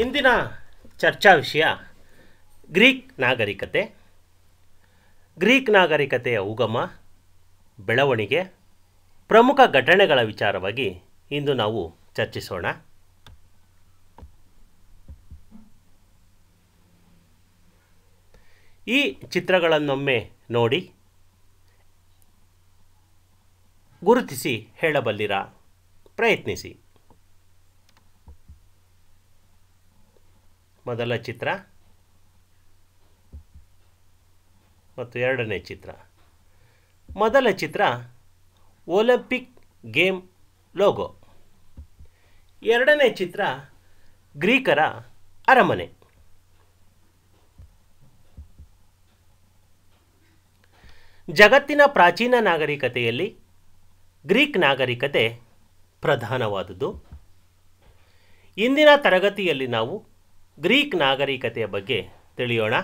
ಇಂದಿನ ಚರ್ಚಾ ವಿಷಯ ಗ್ರೀಕ್ ನಾಗರಿಕತೆ ಗ್ರೀಕ್ ನಾಗರಿಕತೆಯ ಉಗಮ ಬೆಳವಣಿಗೆ ಪ್ರಮುಖ ಘಟನೆಗಳ ವಿಚಾರವಾಗಿ ಇಂದು ನಾವು ಚರ್ಚಿಸೋಣ ಈ ಚಿತ್ರಗಳನ್ನೊಮ್ಮೆ ನೋಡಿ ಗುರುತಿಸಿ ಹೇಳಬಲ್ಲಿರ ಪ್ರಯತ್ನಿಸಿ ಮೊದಲ ಚಿತ್ರ ಮತ್ತು ಎರಡನೇ ಚಿತ್ರ ಮೊದಲ ಚಿತ್ರ ಒಲಂಪಿಕ್ ಗೇಮ್ ಲೋಗೋ ಎರಡನೇ ಚಿತ್ರ ಗ್ರೀಕರ ಅರಮನೆ ಜಗತ್ತಿನ ಪ್ರಾಚೀನ ನಾಗರಿಕತೆಯಲ್ಲಿ ಗ್ರೀಕ್ ನಾಗರಿಕತೆ ಪ್ರಧಾನವಾದುದು ಇಂದಿನ ತರಗತಿಯಲ್ಲಿ ನಾವು ಗ್ರೀಕ್ ನಾಗರಿಕತೆಯ ಬಗ್ಗೆ ತಿಳಿಯೋಣ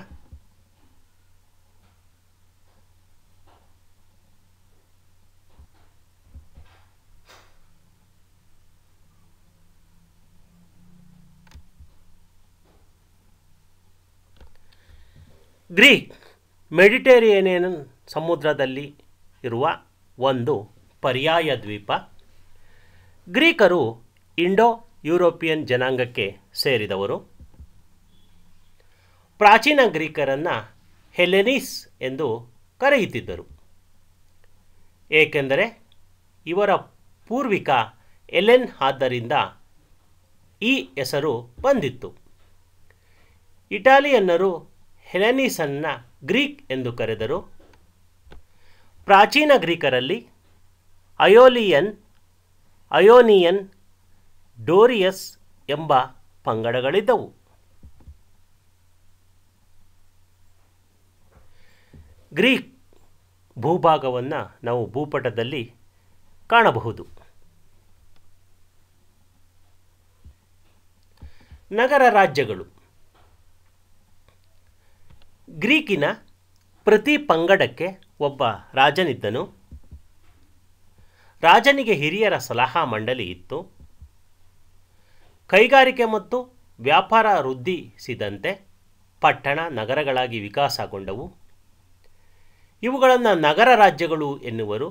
ಗ್ರೀಕ್ ಮೆಡಿಟೇರಿಯನಿಯನ್ ಸಮುದ್ರದಲ್ಲಿ ಇರುವ ಒಂದು ಪರ್ಯಾಯ ದ್ವೀಪ ಗ್ರೀಕರು ಇಂಡೋ ಯುರೋಪಿಯನ್ ಜನಾಂಗಕ್ಕೆ ಸೇರಿದವರು ಪ್ರಾಚೀನ ಗ್ರೀಕರನ್ನು ಹೆಲೆನೀಸ್ ಎಂದು ಕರೆಯುತ್ತಿದ್ದರು ಏಕೆಂದರೆ ಇವರ ಪೂರ್ವಿಕ ಎಲೆನ್ ಆದ್ದರಿಂದ ಈ ಹೆಸರು ಬಂದಿತ್ತು ಇಟಾಲಿಯನ್ನರು ಹೆಲೆನೀಸನ್ನು ಗ್ರೀಕ್ ಎಂದು ಕರೆದರು ಪ್ರಾಚೀನ ಗ್ರೀಕರಲ್ಲಿ ಅಯೋಲಿಯನ್ ಅಯೋನಿಯನ್ ಡೋರಿಯಸ್ ಎಂಬ ಪಂಗಡಗಳಿದ್ದವು ಗ್ರೀಕ್ ಭೂಭಾಗವನ್ನು ನಾವು ಭೂಪಟದಲ್ಲಿ ಕಾಣಬಹುದು ನಗರ ರಾಜ್ಯಗಳು ಗ್ರೀಕಿನ ಪ್ರತಿ ಪಂಗಡಕ್ಕೆ ಒಬ್ಬ ರಾಜನಿದ್ದನು ರಾಜನಿಗೆ ಹಿರಿಯರ ಸಲಹಾ ಮಂಡಳಿ ಇತ್ತು ಕೈಗಾರಿಕೆ ಮತ್ತು ವ್ಯಾಪಾರ ವೃದ್ಧಿಸಿದಂತೆ ಪಟ್ಟಣ ನಗರಗಳಾಗಿ ವಿಕಾಸಗೊಂಡವು ಇವುಗಳನ್ನು ನಗರ ರಾಜ್ಯಗಳು ಎನ್ನುವರು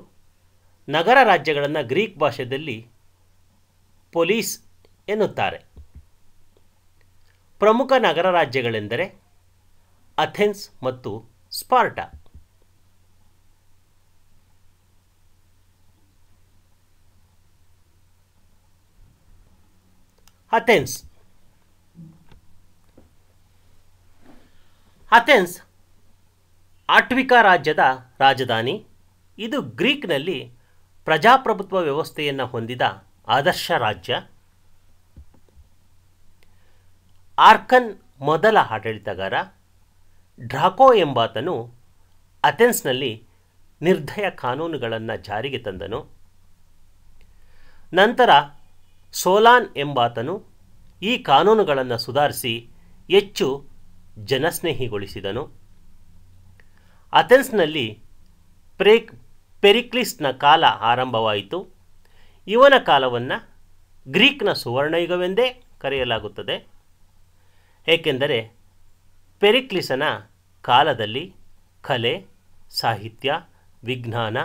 ನಗರ ರಾಜ್ಯಗಳನ್ನು ಗ್ರೀಕ್ ಭಾಷೆಯಲ್ಲಿ ಪೊಲೀಸ್ ಎನ್ನುತ್ತಾರೆ ಪ್ರಮುಖ ನಗರ ರಾಜ್ಯಗಳೆಂದರೆ ಅಥೆನ್ಸ್ ಮತ್ತು ಸ್ಪಾರ್ಟಾ ಅಥೆನ್ಸ್ ಅಥೆನ್ಸ್ ಆಟ್ವಿಕಾ ರಾಜ್ಯದ ರಾಜಧಾನಿ ಇದು ಗ್ರೀಕ್ನಲ್ಲಿ ಪ್ರಜಾಪ್ರಭುತ್ವ ವ್ಯವಸ್ಥೆಯನ್ನು ಹೊಂದಿದ ಆದರ್ಶ ರಾಜ್ಯ ಆರ್ಕನ್ ಮೊದಲ ಆಡಳಿತಗಾರ ಡ್ರಾಕೋ ಎಂಬಾತನು ಅಥೆನ್ಸ್ನಲ್ಲಿ ನಿರ್ಧಯ ಕಾನೂನುಗಳನ್ನು ಜಾರಿಗೆ ತಂದನು ನಂತರ ಸೋಲಾನ್ ಎಂಬಾತನು ಈ ಕಾನೂನುಗಳನ್ನು ಸುಧಾರಿಸಿ ಹೆಚ್ಚು ಜನಸ್ನೇಹಿಗೊಳಿಸಿದನು ಅಥೆನ್ಸ್ನಲ್ಲಿ ಪ್ರೇಕ್ ಪೆರಿಕ್ಲಿಸ್ನ ಕಾಲ ಆರಂಭವಾಯಿತು ಇವನ ಕಾಲವನ್ನು ಗ್ರೀಕ್ನ ಸುವರ್ಣಯುಗವೆಂದೇ ಕರೆಯಲಾಗುತ್ತದೆ ಏಕೆಂದರೆ ಪೆರಿಕ್ಲಿಸನ ಕಾಲದಲ್ಲಿ ಕಲೆ ಸಾಹಿತ್ಯ ವಿಜ್ಞಾನ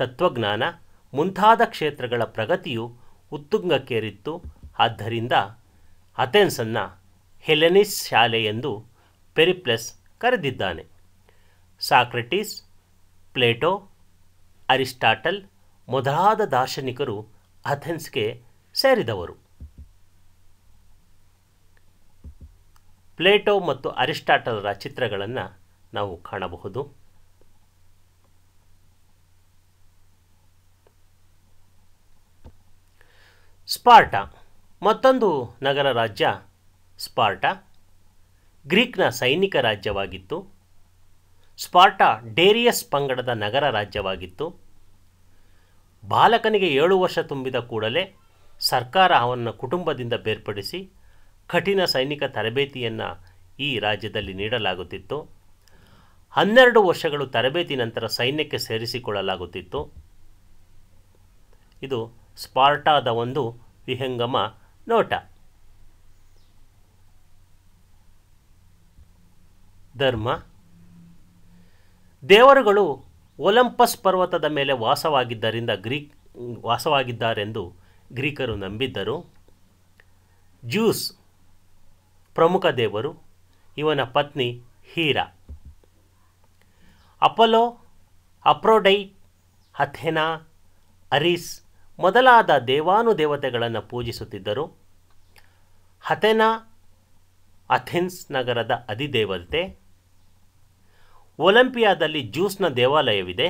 ತತ್ವಜ್ಞಾನ ಮುಂತಾದ ಕ್ಷೇತ್ರಗಳ ಪ್ರಗತಿಯು ಉತ್ತುಂಗಕ್ಕೇರಿತ್ತು ಆದ್ದರಿಂದ ಅಥೆನ್ಸನ್ನು ಹೆಲೆನಿಸ್ ಶಾಲೆ ಎಂದು ಪೆರಿಪ್ಲಸ್ ಕರೆದಿದ್ದಾನೆ ಸಾಕ್ರೆಟಿಸ್ ಪ್ಲೇಟೋ ಅರಿಸ್ಟಾಟಲ್ ಮೊದಲಾದ ದಾರ್ಶನಿಕರು ಅಥೆನ್ಸ್ಗೆ ಸೇರಿದವರು ಪ್ಲೇಟೋ ಮತ್ತು ಅರಿಸ್ಟಾಟಲರ ಚಿತ್ರಗಳನ್ನು ನಾವು ಕಾಣಬಹುದು ಸ್ಪಾರ್ಟಾ ಮತ್ತೊಂದು ನಗರ ರಾಜ್ಯ ಸ್ಪಾರ್ಟಾ ಗ್ರೀಕ್ನ ಸೈನಿಕ ರಾಜ್ಯವಾಗಿತ್ತು ಸ್ಪಾರ್ಟಾ ಡೇರಿಯಸ್ ಪಂಗಡದ ನಗರ ರಾಜ್ಯವಾಗಿತ್ತು ಬಾಲಕನಿಗೆ ಏಳು ವರ್ಷ ತುಂಬಿದ ಕೂಡಲೇ ಸರ್ಕಾರ ಅವನ ಕುಟುಂಬದಿಂದ ಬೇರ್ಪಡಿಸಿ ಕಠಿಣ ಸೈನಿಕ ತರಬೇತಿಯನ್ನು ಈ ರಾಜ್ಯದಲ್ಲಿ ನೀಡಲಾಗುತ್ತಿತ್ತು ಹನ್ನೆರಡು ವರ್ಷಗಳು ತರಬೇತಿ ನಂತರ ಸೈನ್ಯಕ್ಕೆ ಸೇರಿಸಿಕೊಳ್ಳಲಾಗುತ್ತಿತ್ತು ಇದು ಸ್ಪಾರ್ಟಾದ ಒಂದು ವಿಹಂಗಮ ನೋಟ ಧರ್ಮ ದೇವರುಗಳು ಒಲಂಪಸ್ ಪರ್ವತದ ಮೇಲೆ ವಾಸವಾಗಿದ್ದರಿಂದ ಗ್ರೀಕ್ ವಾಸವಾಗಿದ್ದಾರೆಂದು ಗ್ರೀಕರು ನಂಬಿದ್ದರು ಜ್ಯೂಸ್ ಪ್ರಮುಖ ದೇವರು ಇವನ ಪತ್ನಿ ಹೀರಾ ಅಪೊಲೋ ಅಪ್ರೋಡೈಟ್ ಅಥೆನಾ ಅರಿಸ್ ಮೊದಲಾದ ದೇವಾನುದೇವತೆಗಳನ್ನು ಪೂಜಿಸುತ್ತಿದ್ದರು ಅಥೆನಾ ಅಥೆನ್ಸ್ ನಗರದ ಅಧಿದೇವತೆ ಒಲಂಪಿಯಾದಲ್ಲಿ ಜ್ಯೂಸ್ನ ದೇವಾಲಯವಿದೆ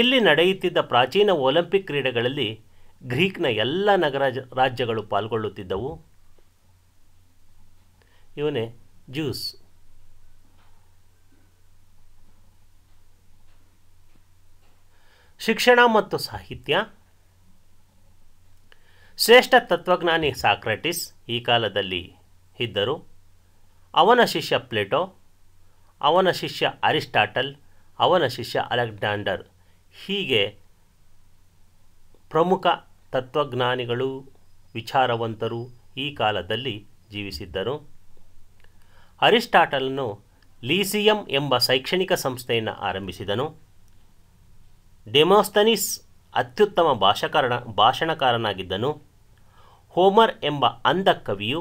ಇಲ್ಲಿ ನಡೆಯುತ್ತಿದ್ದ ಪ್ರಾಚೀನ ಒಲಿಂಪಿಕ್ ಕ್ರೀಡೆಗಳಲ್ಲಿ ಗ್ರೀಕ್ನ ಎಲ್ಲ ನಗರ ರಾಜ್ಯಗಳು ಪಾಲ್ಗೊಳ್ಳುತ್ತಿದ್ದವು ಇವನೇ ಜ್ಯೂಸ್ ಶಿಕ್ಷಣ ಮತ್ತು ಸಾಹಿತ್ಯ ಶ್ರೇಷ್ಠ ತತ್ವಜ್ಞಾನಿ ಸಾಕ್ರೆಟಿಸ್ ಈ ಕಾಲದಲ್ಲಿ ಇದ್ದರು ಅವನ ಶಿಷ್ಯ ಪ್ಲೇಟೋ ಅವನ ಶಿಷ್ಯ ಅರಿಸ್ಟಾಟಲ್ ಅವನ ಶಿಷ್ಯ ಅಲೆಕ್ಸಾಂಡರ್ ಹೀಗೆ ಪ್ರಮುಖ ತತ್ವಜ್ಞಾನಿಗಳು ವಿಚಾರವಂತರು ಈ ಕಾಲದಲ್ಲಿ ಜೀವಿಸಿದ್ದರು ಅರಿಸ್ಟಾಟಲನು ಲೀಸಿಯಂ ಎಂಬ ಶೈಕ್ಷಣಿಕ ಸಂಸ್ಥೆಯನ್ನು ಆರಂಭಿಸಿದನು ಡೆಮೋಸ್ತನಿಸ್ ಅತ್ಯುತ್ತಮ ಭಾಷಕರಣ ಭಾಷಣಕಾರನಾಗಿದ್ದನು ಹೋಮರ್ ಎಂಬ ಅಂಧ ಕವಿಯು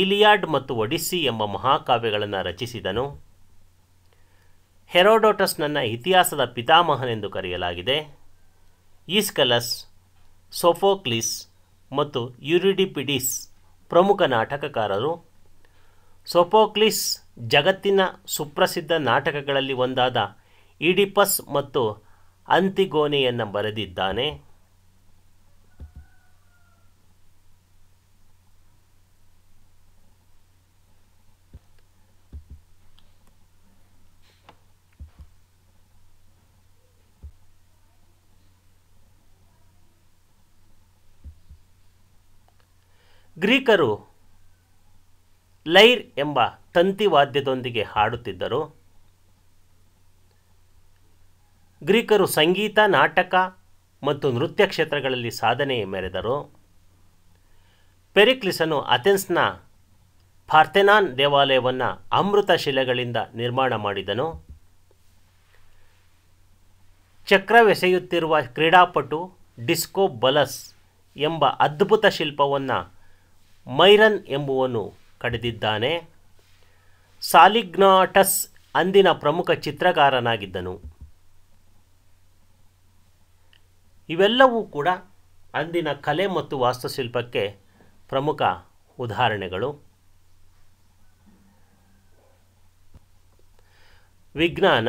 ಇಲಿಯಾಡ್ ಮತ್ತು ಒಡಿಸ್ಸಿ ಎಂಬ ಮಹಾಕಾವ್ಯಗಳನ್ನು ರಚಿಸಿದನು ಹೆರೋಡೋಟಸ್ನನ್ನು ಇತಿಹಾಸದ ಪಿತಾಮಹನೆಂದು ಕರೆಯಲಾಗಿದೆ ಈಸ್ಕಲಸ್ ಸೊಫೋಕ್ಲಿಸ್ ಮತ್ತು ಯುರಿಡಿಪಿಡಿಸ್ ಪ್ರಮುಖ ನಾಟಕಕಾರರು ಸೊಫೋಕ್ಲಿಸ್ ಜಗತ್ತಿನ ಸುಪ್ರಸಿದ್ಧ ನಾಟಕಗಳಲ್ಲಿ ಒಂದಾದ ಇಡಿಪಸ್ ಮತ್ತು ಅಂತಿಗೋನೆಯನ್ನು ಬರೆದಿದ್ದಾನೆ ಗ್ರೀಕರು ಲೈರ್ ಎಂಬ ತಂತಿ ವಾದ್ಯದೊಂದಿಗೆ ಹಾಡುತ್ತಿದ್ದರು ಗ್ರೀಕರು ಸಂಗೀತ ನಾಟಕ ಮತ್ತು ನೃತ್ಯ ಕ್ಷೇತ್ರಗಳಲ್ಲಿ ಸಾಧನೆ ಮೆರೆದರು ಪೆರಿಕ್ಲಿಸನು ಅಥೆನ್ಸ್ನ ಫಾರ್ಥೆನಾನ್ ದೇವಾಲಯವನ್ನು ಅಮೃತ ಶಿಲೆಗಳಿಂದ ನಿರ್ಮಾಣ ಮಾಡಿದನು ಚಕ್ರವೆಸೆಯುತ್ತಿರುವ ಕ್ರೀಡಾಪಟು ಡಿಸ್ಕೋ ಬಲಸ್ ಎಂಬ ಅದ್ಭುತ ಶಿಲ್ಪವನ್ನು ಮೈರನ್ ಎಂಬುವನು ಕಡಿದಿದ್ದಾನೆ ಸಾಲಿಗ್ನಾಟಸ್ ಅಂದಿನ ಪ್ರಮುಖ ಚಿತ್ರಕಾರನಾಗಿದ್ದನು ಇವೆಲ್ಲವೂ ಕೂಡ ಅಂದಿನ ಕಲೆ ಮತ್ತು ವಾಸ್ತುಶಿಲ್ಪಕ್ಕೆ ಪ್ರಮುಖ ಉದಾಹರಣೆಗಳು ವಿಜ್ಞಾನ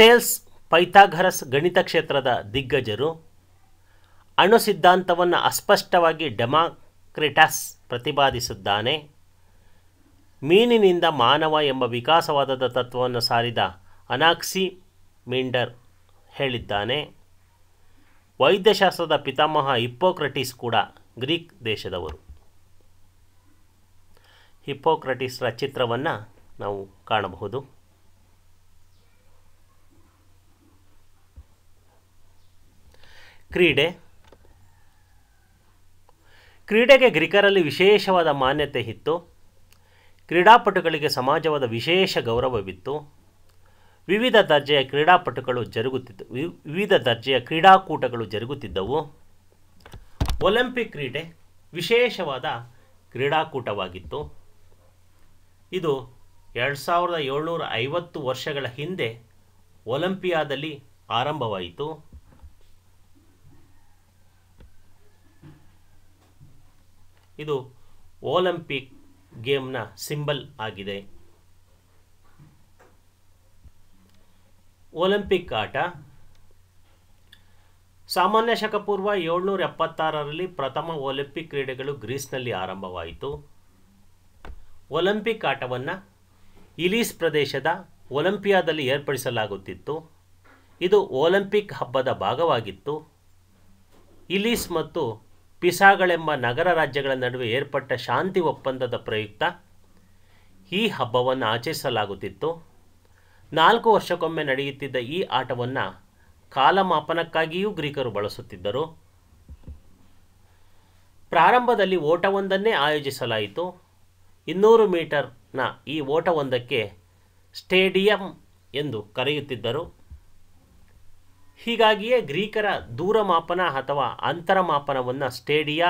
ಥೇಲ್ಸ್ ಪೈಥಾಘರಸ್ ಗಣಿತ ಕ್ಷೇತ್ರದ ದಿಗ್ಗಜರು ಅಣು ಸಿದ್ಧಾಂತವನ್ನು ಅಸ್ಪಷ್ಟವಾಗಿ ಡೆಮಾಕ್ರಿಟಸ್ ಪ್ರತಿಪಾದಿಸಿದ್ದಾನೆ ಮೀನಿನಿಂದ ಮಾನವ ಎಂಬ ವಿಕಾಸವಾದದ ತತ್ವವನ್ನು ಸಾರಿದ ಅನಾಕ್ಸಿ ಮಿಂಡರ್ ಹೇಳಿದ್ದಾನೆ ವೈದ್ಯಶಾಸ್ತ್ರದ ಪಿತಾಮಹ ಹಿಪ್ಪೋಕ್ರಟಿಸ್ ಕೂಡ ಗ್ರೀಕ್ ದೇಶದವರು ಹಿಪ್ಪೋಕ್ರಟಿಸ್ರ ಚಿತ್ರವನ್ನು ನಾವು ಕಾಣಬಹುದು ಕ್ರೀಡೆ ಕ್ರೀಡೆಗೆ ಗ್ರೀಕರಲ್ಲಿ ವಿಶೇಷವಾದ ಮಾನ್ಯತೆ ಇತ್ತು ಕ್ರೀಡಾಪಟುಗಳಿಗೆ ಸಮಾಜವಾದ ವಿಶೇಷ ಗೌರವವಿತ್ತು ವಿವಿಧ ದರ್ಜೆಯ ಕ್ರೀಡಾಪಟುಗಳು ಜರುಗುತ್ತಿದ್ದ ವಿವಿಧ ದರ್ಜೆಯ ಕ್ರೀಡಾಕೂಟಗಳು ಜರುಗುತ್ತಿದ್ದವು ಒಲಿಂಪಿಕ್ ಕ್ರೀಡೆ ವಿಶೇಷವಾದ ಕ್ರೀಡಾಕೂಟವಾಗಿತ್ತು ಇದು ಎರಡು ಸಾವಿರದ ಏಳ್ನೂರ ಐವತ್ತು ವರ್ಷಗಳ ಹಿಂದೆ ಒಲಂಪಿಯಾದಲ್ಲಿ ಆರಂಭವಾಯಿತು ಇದು ಒಲಂಪಿಕ್ ಗೇಮ್ನ ಸಿಂಬಲ್ ಆಗಿದೆ ಒಲಿಂಪಿಕ್ ಆಟ ಸಾಮಾನ್ಯ ಶಕಪೂರ್ವ ಏಳ್ನೂರ ಎಪ್ಪತ್ತಾರರಲ್ಲಿ ಪ್ರಥಮ ಒಲಿಂಪಿಕ್ ಕ್ರೀಡೆಗಳು ಗ್ರೀಸ್ನಲ್ಲಿ ಆರಂಭವಾಯಿತು ಒಲಿಂಪಿಕ್ ಆಟವನ್ನು ಇಲೀಸ್ ಪ್ರದೇಶದ ಒಲಿಂಪಿಯಾದಲ್ಲಿ ಏರ್ಪಡಿಸಲಾಗುತ್ತಿತ್ತು ಇದು ಒಲಿಂಪಿಕ್ ಹಬ್ಬದ ಭಾಗವಾಗಿತ್ತು ಇಲೀಸ್ ಮತ್ತು ಪಿಸಾಗಳೆಂಬ ನಗರ ರಾಜ್ಯಗಳ ನಡುವೆ ಏರ್ಪಟ್ಟ ಶಾಂತಿ ಒಪ್ಪಂದದ ಪ್ರಯುಕ್ತ ಈ ಹಬ್ಬವನ್ನು ಆಚರಿಸಲಾಗುತ್ತಿತ್ತು ನಾಲ್ಕು ವರ್ಷಕ್ಕೊಮ್ಮೆ ನಡೆಯುತ್ತಿದ್ದ ಈ ಆಟವನ್ನು ಕಾಲಮಾಪನಕ್ಕಾಗಿಯೂ ಗ್ರೀಕರು ಬಳಸುತ್ತಿದ್ದರು ಪ್ರಾರಂಭದಲ್ಲಿ ಓಟವೊಂದನ್ನೇ ಆಯೋಜಿಸಲಾಯಿತು ಇನ್ನೂರು ಮೀಟರ್ನ ಈ ಓಟವೊಂದಕ್ಕೆ ಸ್ಟೇಡಿಯಂ ಎಂದು ಕರೆಯುತ್ತಿದ್ದರು ಹೀಗಾಗಿಯೇ ಗ್ರೀಕರ ದೂರಮಾಪನ ಅಥವಾ ಅಂತರಮಾಪನವನ್ನು ಸ್ಟೇಡಿಯಾ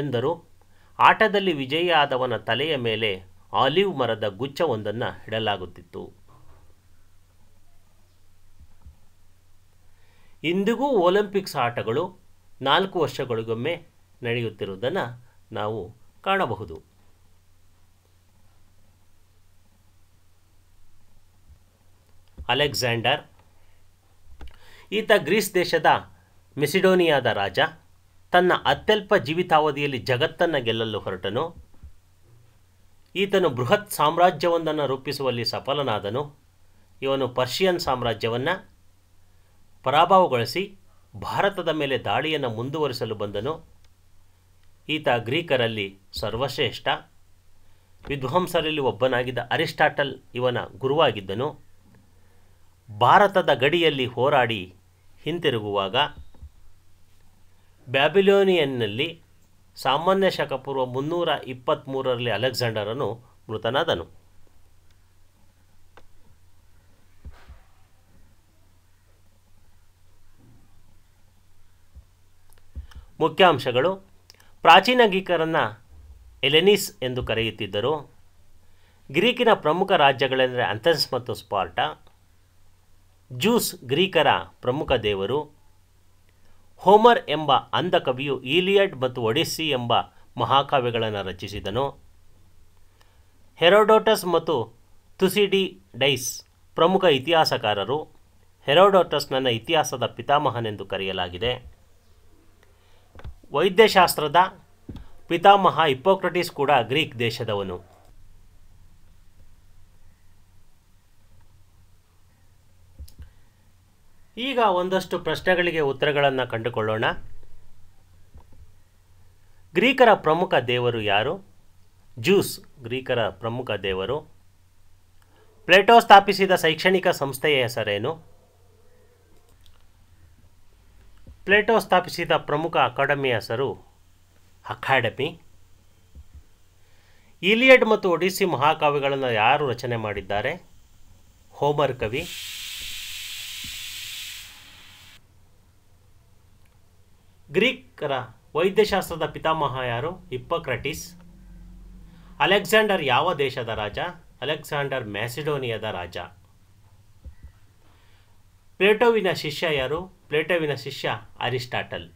ಎಂದರು ಆಟದಲ್ಲಿ ವಿಜಯಿಯಾದವನ ತಲೆಯ ಮೇಲೆ ಆಲಿವ್ ಮರದ ಗುಚ್ಛವೊಂದನ್ನು ಇಡಲಾಗುತ್ತಿತ್ತು ಇಂದಿಗೂ ಒಲಿಂಪಿಕ್ಸ್ ಆಟಗಳು ನಾಲ್ಕು ವರ್ಷಗಳಿಗೊಮ್ಮೆ ನಡೆಯುತ್ತಿರುವುದನ್ನು ನಾವು ಕಾಣಬಹುದು ಅಲೆಕ್ಸಾಂಡರ್ ಈತ ಗ್ರೀಸ್ ದೇಶದ ಮೆಸಿಡೋನಿಯಾದ ರಾಜ ತನ್ನ ಅತ್ಯಲ್ಪ ಜೀವಿತಾವಧಿಯಲ್ಲಿ ಜಗತ್ತನ್ನು ಗೆಲ್ಲಲು ಹೊರಟನು ಈತನು ಬೃಹತ್ ಸಾಮ್ರಾಜ್ಯವೊಂದನ್ನು ರೂಪಿಸುವಲ್ಲಿ ಸಫಲನಾದನು ಇವನು ಪರ್ಷಿಯನ್ ಸಾಮ್ರಾಜ್ಯವನ್ನು ಪರಾಭವಗೊಳಿಸಿ ಭಾರತದ ಮೇಲೆ ದಾಳಿಯನ್ನು ಮುಂದುವರಿಸಲು ಬಂದನು ಈತ ಗ್ರೀಕರಲ್ಲಿ ಸರ್ವಶ್ರೇಷ್ಠ ವಿದ್ವಾಂಸರಲ್ಲಿ ಒಬ್ಬನಾಗಿದ್ದ ಅರಿಸ್ಟಾಟಲ್ ಇವನ ಗುರುವಾಗಿದ್ದನು ಭಾರತದ ಗಡಿಯಲ್ಲಿ ಹೋರಾಡಿ ಹಿಂತಿರುಗುವಾಗ ಬ್ಯಾಬಿಲೋನಿಯನ್ನಲ್ಲಿ ಸಾಮಾನ್ಯ ಶಕಪೂರ್ವ ಪೂರ್ವ ಮುನ್ನೂರ ಇಪ್ಪತ್ತ್ಮೂರರಲ್ಲಿ ಅಲೆಕ್ಸಾಂಡರನು ಮೃತನಾದನು ಮುಖ್ಯಾಂಶಗಳು ಪ್ರಾಚೀನ ಗೀಕರನ್ನು ಎಲೆನಿಸ್ ಎಂದು ಕರೆಯುತ್ತಿದ್ದರು ಗ್ರೀಕಿನ ಪ್ರಮುಖ ರಾಜ್ಯಗಳೆಂದರೆ ಅಥೆನ್ಸ್ ಮತ್ತು ಸ್ಪಾರ್ಟಾ ಜ್ಯೂಸ್ ಗ್ರೀಕರ ಪ್ರಮುಖ ದೇವರು ಹೋಮರ್ ಎಂಬ ಅಂಧ ಕವಿಯು ಈಲಿಯಡ್ ಮತ್ತು ಒಡಿಸ್ಸಿ ಎಂಬ ಮಹಾಕಾವ್ಯಗಳನ್ನು ರಚಿಸಿದನು ಹೆರೋಡೋಟಸ್ ಮತ್ತು ತುಸಿಡಿ ಡೈಸ್ ಪ್ರಮುಖ ಇತಿಹಾಸಕಾರರು ನನ್ನ ಇತಿಹಾಸದ ಪಿತಾಮಹನೆಂದು ಕರೆಯಲಾಗಿದೆ ವೈದ್ಯಶಾಸ್ತ್ರದ ಪಿತಾಮಹ ಹಿಪ್ಪೋಕ್ರಟಿಸ್ ಕೂಡ ಗ್ರೀಕ್ ದೇಶದವನು ಈಗ ಒಂದಷ್ಟು ಪ್ರಶ್ನೆಗಳಿಗೆ ಉತ್ತರಗಳನ್ನು ಕಂಡುಕೊಳ್ಳೋಣ ಗ್ರೀಕರ ಪ್ರಮುಖ ದೇವರು ಯಾರು ಜ್ಯೂಸ್ ಗ್ರೀಕರ ಪ್ರಮುಖ ದೇವರು ಪ್ಲೇಟೋ ಸ್ಥಾಪಿಸಿದ ಶೈಕ್ಷಣಿಕ ಸಂಸ್ಥೆಯ ಹೆಸರೇನು ಪ್ಲೇಟೋ ಸ್ಥಾಪಿಸಿದ ಪ್ರಮುಖ ಅಕಾಡೆಮಿಯ ಹೆಸರು ಅಕಾಡೆಮಿ ಇಲಿಯಡ್ ಮತ್ತು ಒಡಿಸಿ ಮಹಾಕಾವ್ಯಗಳನ್ನು ಯಾರು ರಚನೆ ಮಾಡಿದ್ದಾರೆ ಹೋಮರ್ ಕವಿ ಗ್ರೀಕರ ವೈದ್ಯಶಾಸ್ತ್ರದ ಪಿತಾಮಹ ಯಾರು ಹಿಪ್ಪಕ್ರಟಿಸ್ ಅಲೆಕ್ಸಾಂಡರ್ ಯಾವ ದೇಶದ ರಾಜ ಅಲೆಕ್ಸಾಂಡರ್ ಮ್ಯಾಸಿಡೋನಿಯಾದ ರಾಜ ಪ್ಲೇಟೋವಿನ ಶಿಷ್ಯ ಯಾರು ಪ್ಲೇಟೋವಿನ ಶಿಷ್ಯ ಅರಿಸ್ಟಾಟಲ್